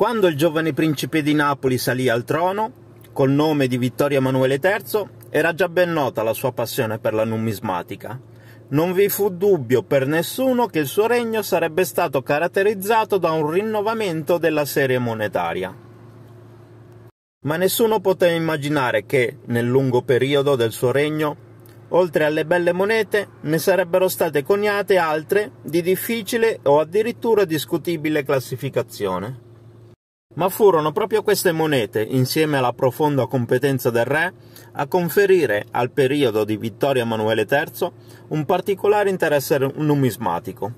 Quando il giovane principe di Napoli salì al trono, col nome di Vittorio Emanuele III, era già ben nota la sua passione per la numismatica. Non vi fu dubbio per nessuno che il suo regno sarebbe stato caratterizzato da un rinnovamento della serie monetaria. Ma nessuno poteva immaginare che, nel lungo periodo del suo regno, oltre alle belle monete, ne sarebbero state coniate altre di difficile o addirittura discutibile classificazione. Ma furono proprio queste monete, insieme alla profonda competenza del re, a conferire al periodo di Vittorio Emanuele III un particolare interesse numismatico.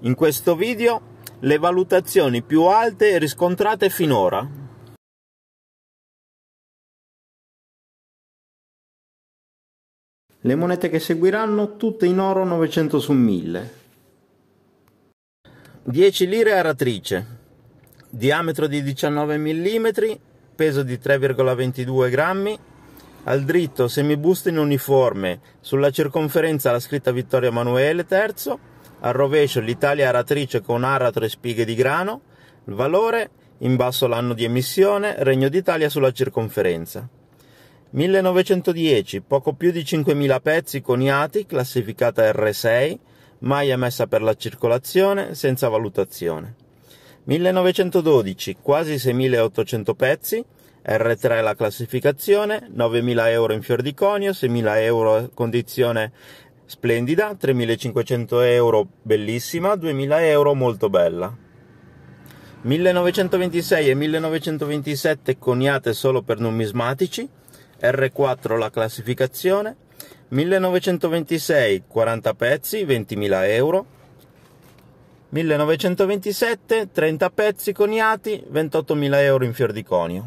In questo video le valutazioni più alte riscontrate finora. Le monete che seguiranno tutte in oro 900 su 1000. 10 lire aratrice, diametro di 19 mm, peso di 3,22 grammi, al dritto semibusto in uniforme, sulla circonferenza la scritta Vittorio Emanuele III, al rovescio l'Italia aratrice con aratro e spighe di grano, il valore, in basso l'anno di emissione, Regno d'Italia sulla circonferenza. 1910, poco più di 5.000 pezzi coniati, classificata R6, mai emessa per la circolazione, senza valutazione. 1912, quasi 6.800 pezzi, R3 la classificazione, 9.000 euro in fior di conio, 6.000 euro condizione splendida, 3.500 euro bellissima, 2.000 euro molto bella. 1926 e 1927 coniate solo per numismatici, R4 la classificazione, 1926 40 pezzi, 20.000 euro, 1927, 30 pezzi coniati, 28.000 euro in fior di conio.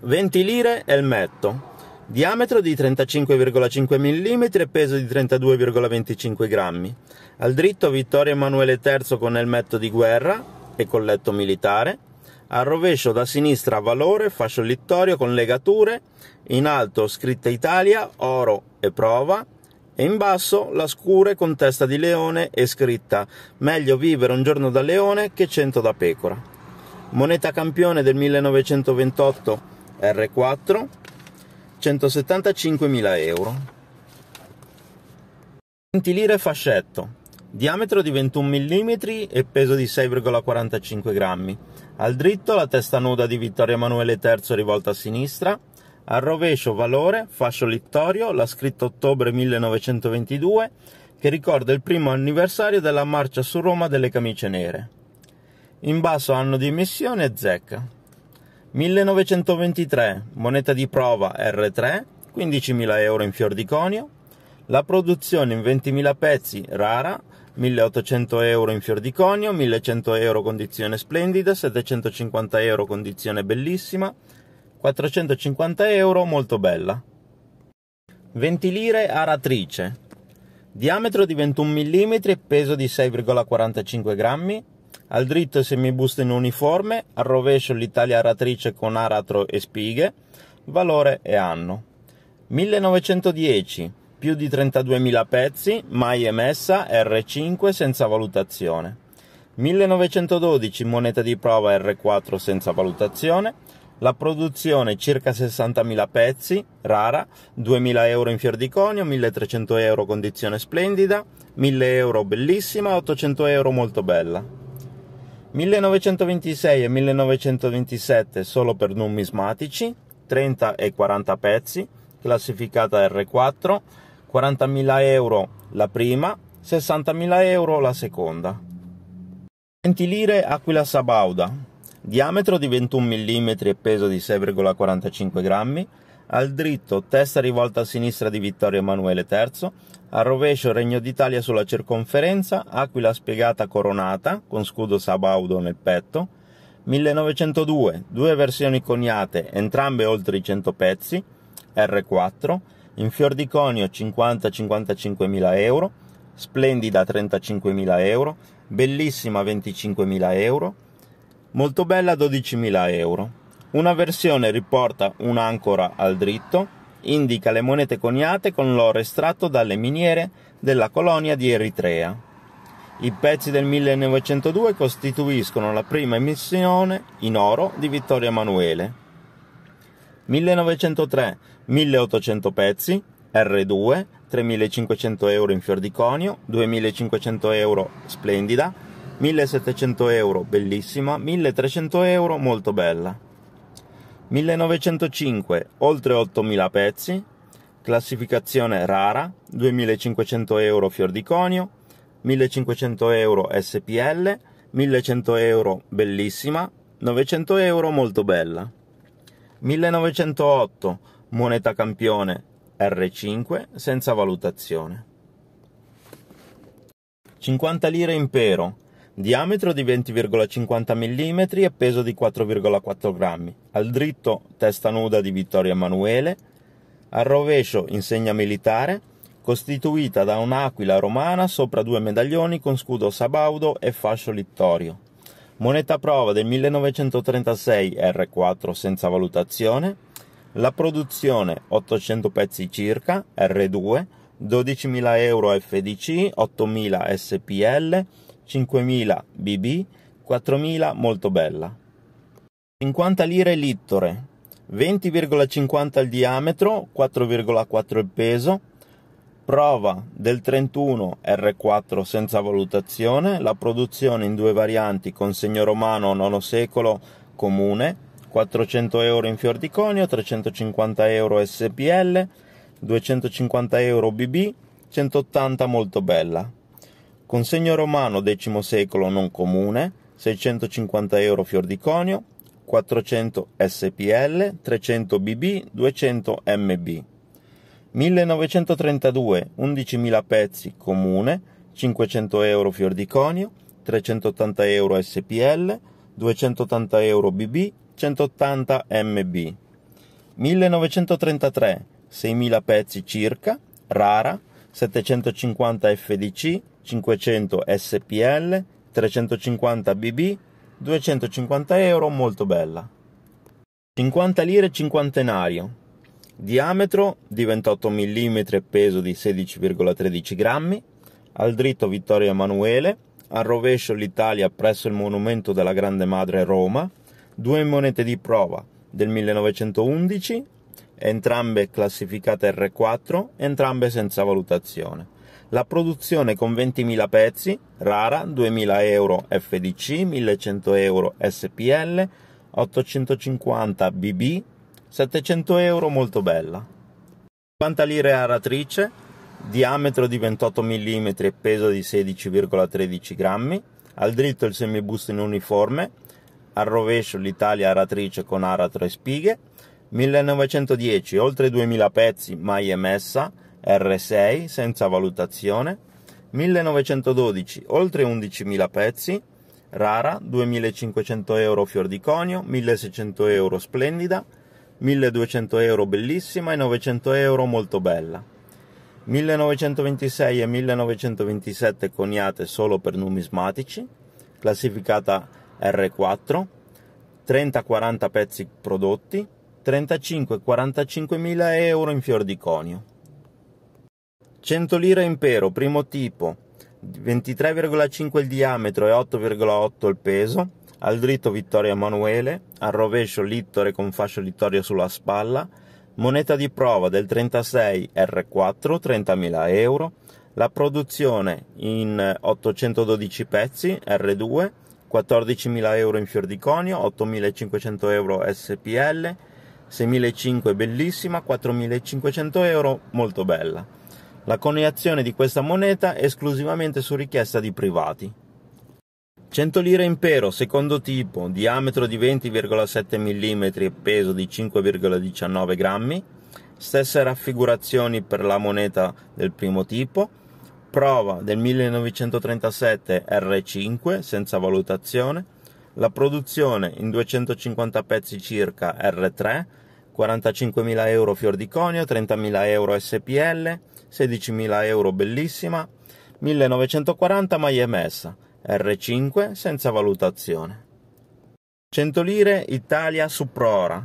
20 lire elmetto, diametro di 35,5 mm e peso di 32,25 grammi. Al dritto Vittorio Emanuele III con elmetto di guerra e colletto militare. Al rovescio da sinistra valore, fascio littorio con legature, in alto scritta Italia, oro e prova, e in basso la scure con testa di leone e scritta Meglio vivere un giorno da leone che cento da pecora. Moneta campione del 1928 R4 175.000 euro. 20 lire fascetto, diametro di 21 mm e peso di 6,45 grammi. Al dritto la testa nuda di Vittorio Emanuele III rivolta a sinistra, al rovescio valore, fascio littorio, la scritta ottobre 1922, che ricorda il primo anniversario della marcia su Roma delle camicie nere. In basso anno di emissione zecca. 1923, moneta di prova R3, 15.000 euro in fior di conio. La produzione in 20.000 pezzi, rara, 1.800 euro in fior di conio, 1.100 euro condizione splendida, 750 euro condizione bellissima, 450 euro, molto bella. Ventilire aratrice, diametro di 21 mm e peso di 6,45 grammi, al dritto semibusto in uniforme, al rovescio l'Italia aratrice con aratro e spighe, valore e anno. 1910, più di 32.000 pezzi, mai emessa, R5 senza valutazione. 1912, moneta di prova R4 senza valutazione. La produzione circa 60.000 pezzi, rara, 2.000 euro in fior di conio, 1.300 euro condizione splendida, 1.000 euro bellissima, 800 euro molto bella. 1926 e 1927 solo per numismatici, 30 e 40 pezzi, classificata R4, 40.000 euro la prima, 60.000 euro la seconda. 20 lire Aquila Sabauda, diametro di 21 mm e peso di 6,45 grammi, al dritto testa rivolta a sinistra di Vittorio Emanuele III, al rovescio Regno d'Italia sulla circonferenza, aquila spiegata coronata con scudo sabaudo nel petto, 1902, due versioni coniate, entrambe oltre i 100 pezzi, R4, in fior di conio 50-55 mila euro, splendida 35 mila euro, bellissima 25 mila euro, molto bella 12.000 euro. Una versione riporta un'ancora al dritto, indica le monete coniate con l'oro estratto dalle miniere della colonia di Eritrea. I pezzi del 1902 costituiscono la prima emissione in oro di Vittorio Emanuele. 1903 1800 pezzi, R2 3500 euro in fior di conio, 2500 euro splendida, 1700 euro, bellissima, 1300 euro, molto bella. 1905, oltre 8000 pezzi, classificazione rara, 2500 euro fior di conio, 1500 euro SPL, 1100 euro bellissima, 900 euro molto bella. 1908, moneta campione R5 senza valutazione. 50 lire impero, diametro di 20,50 mm e peso di 4,4 grammi, al dritto testa nuda di Vittorio Emanuele, al rovescio insegna militare, costituita da un'aquila romana sopra due medaglioni con scudo sabaudo e fascio littorio. Moneta prova del 1936 R4 senza valutazione, la produzione 800 pezzi circa R2, 12.000 euro FDC, 8.000 SPL, 5000 BB, 4000 molto bella. 50 lire littore, 20,50 il diametro, 4,4 il peso, prova del 31 R4 senza valutazione, la produzione in due varianti con segno romano IX secolo comune, 400 euro in fior di conio, 350 euro SPL, 250 euro BB, 180 molto bella. Consegno romano X secolo non comune, 650 euro fior di conio, 400 SPL, 300 BB, 200 MB. 1932 11.000 pezzi comune, 500 euro fior di conio, 380 euro SPL, 280 euro BB, 180 MB. 1933 6.000 pezzi circa, rara, 750 FDC, 500 SPL, 350 BB, 250 euro, molto bella. 50 lire cinquantenario, diametro di 28 mm e peso di 16,13 grammi, al dritto Vittorio Emanuele, al rovescio l'Italia presso il monumento della Grande Madre Roma, due monete di prova del 1911, entrambe classificate R4, entrambe senza valutazione. La produzione con 20.000 pezzi, rara, 2.000 euro FDC, 1.100 euro SPL, 850 BB, 700 euro molto bella. 50 lire aratrice, diametro di 28 mm e peso di 16,13 grammi, al dritto il semibusto in uniforme, al rovescio l'Italia aratrice con aratro e spighe, 1910 oltre 2000 pezzi mai emessa, R6 senza valutazione, 1912 oltre 11.000 pezzi, rara 2.500 euro fior di conio, 1.600 euro splendida, 1.200 euro bellissima e 900 euro molto bella. 1926 e 1927 coniate solo per numismatici, classificata R4, 30-40 pezzi prodotti, 35-45 mila euro in fior di conio. 100 lire impero, primo tipo, 23,5 il diametro e 8,8 il peso, al dritto Vittorio Emanuele, al rovescio Littore con fascio Littorio sulla spalla, moneta di prova del 36 R4, 30.000 euro, la produzione in 812 pezzi R2, 14.000 euro in fior di conio, 8.500 euro SPL, 6.500 bellissima, 4.500 euro molto bella la coniazione di questa moneta esclusivamente su richiesta di privati. 100 lire impero, secondo tipo, diametro di 20,7 mm e peso di 5,19 grammi, stesse raffigurazioni per la moneta del primo tipo, prova del 1937 R5 senza valutazione, la produzione in 250 pezzi circa R3, 45.000 euro fior di conio, 30.000 euro SPL, 16.000 euro bellissima, 1940 mai emessa, R5 senza valutazione. 100 lire Italia Suprora,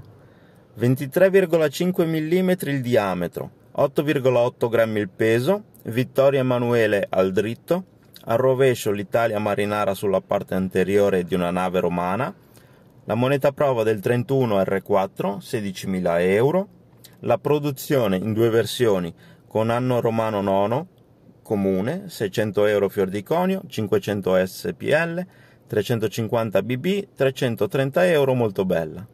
23,5 mm il diametro, 8,8 grammi il peso, Vittorio Emanuele al dritto, al rovescio l'Italia marinara sulla parte anteriore di una nave romana, la moneta prova del 31 R4, 16.000 euro, la produzione in due versioni con anno romano nono, comune, 600 euro fior di conio, 500 SPL, 350 BB, 330 euro molto bella.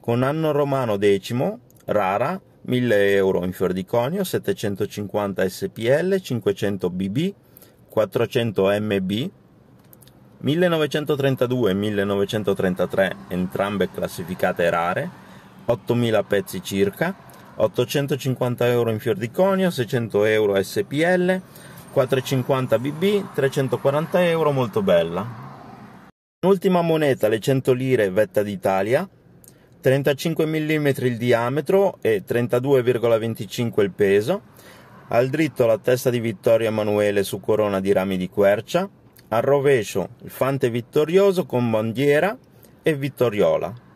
Con anno romano decimo, rara, 1000 euro in fior di conio, 750 SPL, 500 BB, 400 MB, 1932 e 1933 entrambe classificate rare, 8000 pezzi circa, 850 euro in fior di conio, 600 euro SPL, 450 BB, 340 euro molto bella. Ultima moneta, le 100 lire Vetta d'Italia, 35 mm il diametro e 32,25 il peso, al dritto la testa di Vittorio Emanuele su corona di rami di quercia, al rovescio il fante vittorioso con bandiera e vittoriola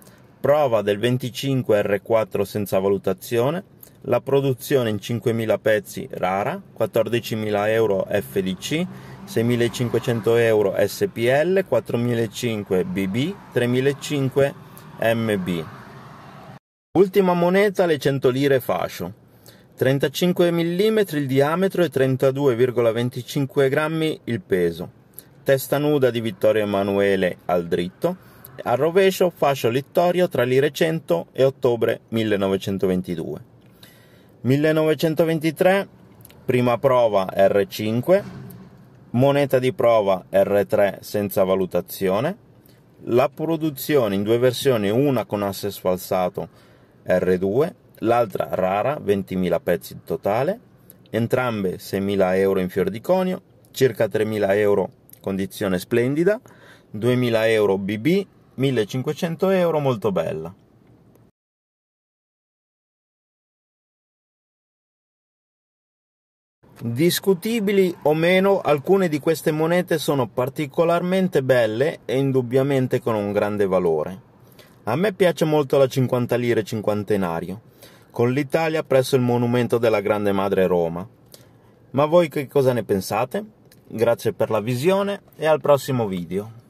prova del 25R4 senza valutazione, la produzione in 5.000 pezzi rara, 14.000 euro FDC, 6.500 euro SPL, 4.500 BB, 3.500 MB. Ultima moneta le 100 lire fascio. 35 mm il diametro e 32,25 grammi il peso. Testa nuda di Vittorio Emanuele al dritto, a rovescio fascio littorio tra lire 100 e ottobre 1922. 1923 prima prova R5, moneta di prova R3 senza valutazione, la produzione in due versioni, una con asse sfalsato R2, l'altra rara, 20.000 pezzi in totale, entrambe 6.000 euro in fior di conio, circa 3.000 euro condizione splendida, 2.000 euro BB, 1500 euro molto bella. Discutibili o meno, alcune di queste monete sono particolarmente belle e indubbiamente con un grande valore. A me piace molto la 50 lire cinquantenario, con l'Italia presso il monumento della Grande Madre Roma. Ma voi che cosa ne pensate? Grazie per la visione e al prossimo video.